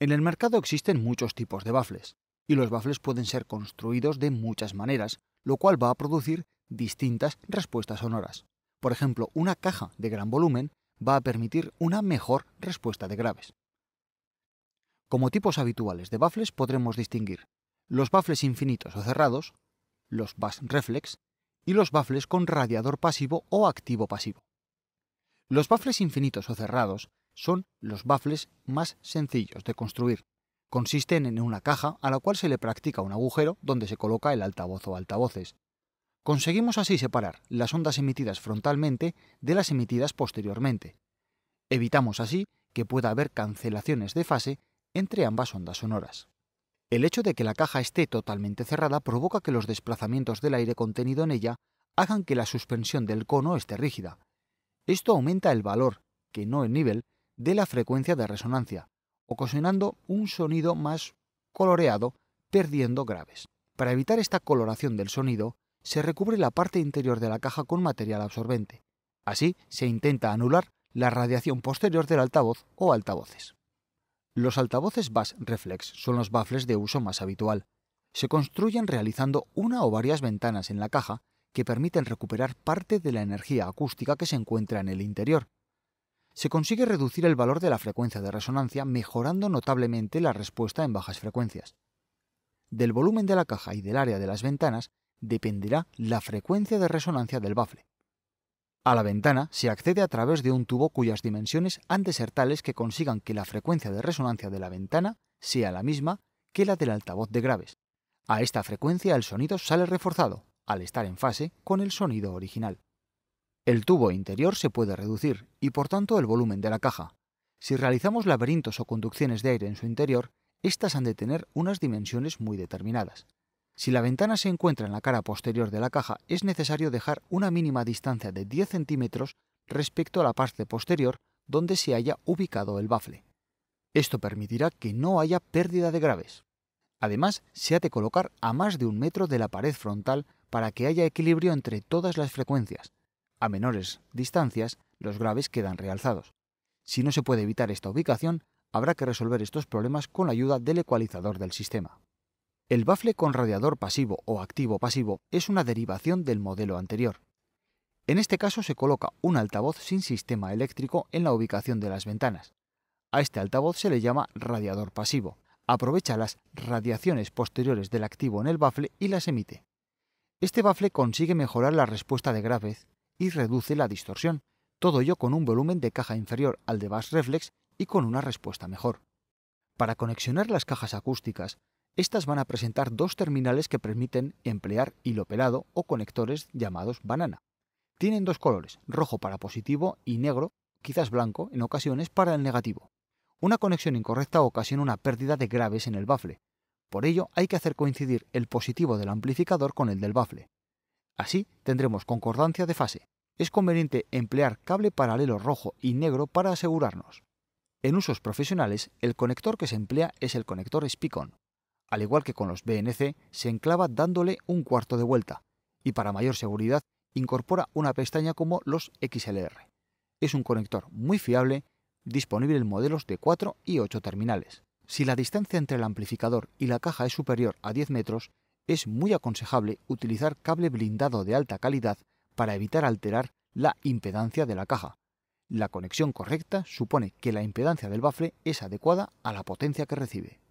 En el mercado existen muchos tipos de baffles, y los baffles pueden ser construidos de muchas maneras, lo cual va a producir distintas respuestas sonoras. Por ejemplo, una caja de gran volumen va a permitir una mejor respuesta de graves. Como tipos habituales de baffles podremos distinguir los baffles infinitos o cerrados, los bass reflex y los baffles con radiador pasivo o activo pasivo. Los baffles infinitos o cerrados son los baffles más sencillos de construir. Consisten en una caja a la cual se le practica un agujero donde se coloca el altavoz o altavoces. Conseguimos así separar las ondas emitidas frontalmente de las emitidas posteriormente. Evitamos así que pueda haber cancelaciones de fase entre ambas ondas sonoras. El hecho de que la caja esté totalmente cerrada provoca que los desplazamientos del aire contenido en ella hagan que la suspensión del cono esté rígida. Esto aumenta el valor, que no el nivel, de la frecuencia de resonancia, ocasionando un sonido más coloreado, perdiendo graves. Para evitar esta coloración del sonido, se recubre la parte interior de la caja con material absorbente. Así se intenta anular la radiación posterior del altavoz o altavoces. Los altavoces Bass Reflex son los baffles de uso más habitual. Se construyen realizando una o varias ventanas en la caja que permiten recuperar parte de la energía acústica que se encuentra en el interior, se consigue reducir el valor de la frecuencia de resonancia mejorando notablemente la respuesta en bajas frecuencias. Del volumen de la caja y del área de las ventanas dependerá la frecuencia de resonancia del bafle. A la ventana se accede a través de un tubo cuyas dimensiones han de ser tales que consigan que la frecuencia de resonancia de la ventana sea la misma que la del altavoz de graves. A esta frecuencia el sonido sale reforzado, al estar en fase con el sonido original. El tubo interior se puede reducir y por tanto el volumen de la caja. Si realizamos laberintos o conducciones de aire en su interior, éstas han de tener unas dimensiones muy determinadas. Si la ventana se encuentra en la cara posterior de la caja, es necesario dejar una mínima distancia de 10 centímetros respecto a la parte posterior donde se haya ubicado el bafle. Esto permitirá que no haya pérdida de graves. Además, se ha de colocar a más de un metro de la pared frontal para que haya equilibrio entre todas las frecuencias, a menores distancias, los graves quedan realzados. Si no se puede evitar esta ubicación, habrá que resolver estos problemas con la ayuda del ecualizador del sistema. El bafle con radiador pasivo o activo pasivo es una derivación del modelo anterior. En este caso se coloca un altavoz sin sistema eléctrico en la ubicación de las ventanas. A este altavoz se le llama radiador pasivo. Aprovecha las radiaciones posteriores del activo en el bafle y las emite. Este bafle consigue mejorar la respuesta de graves y reduce la distorsión, todo ello con un volumen de caja inferior al de Bass Reflex y con una respuesta mejor. Para conexionar las cajas acústicas, estas van a presentar dos terminales que permiten emplear hilo pelado o conectores llamados banana. Tienen dos colores, rojo para positivo y negro, quizás blanco en ocasiones para el negativo. Una conexión incorrecta ocasiona una pérdida de graves en el bafle. Por ello hay que hacer coincidir el positivo del amplificador con el del bafle. Así tendremos concordancia de fase. Es conveniente emplear cable paralelo rojo y negro para asegurarnos. En usos profesionales, el conector que se emplea es el conector Spicon. Al igual que con los BNC, se enclava dándole un cuarto de vuelta y para mayor seguridad incorpora una pestaña como los XLR. Es un conector muy fiable, disponible en modelos de 4 y 8 terminales. Si la distancia entre el amplificador y la caja es superior a 10 metros, es muy aconsejable utilizar cable blindado de alta calidad para evitar alterar la impedancia de la caja. La conexión correcta supone que la impedancia del bafle es adecuada a la potencia que recibe.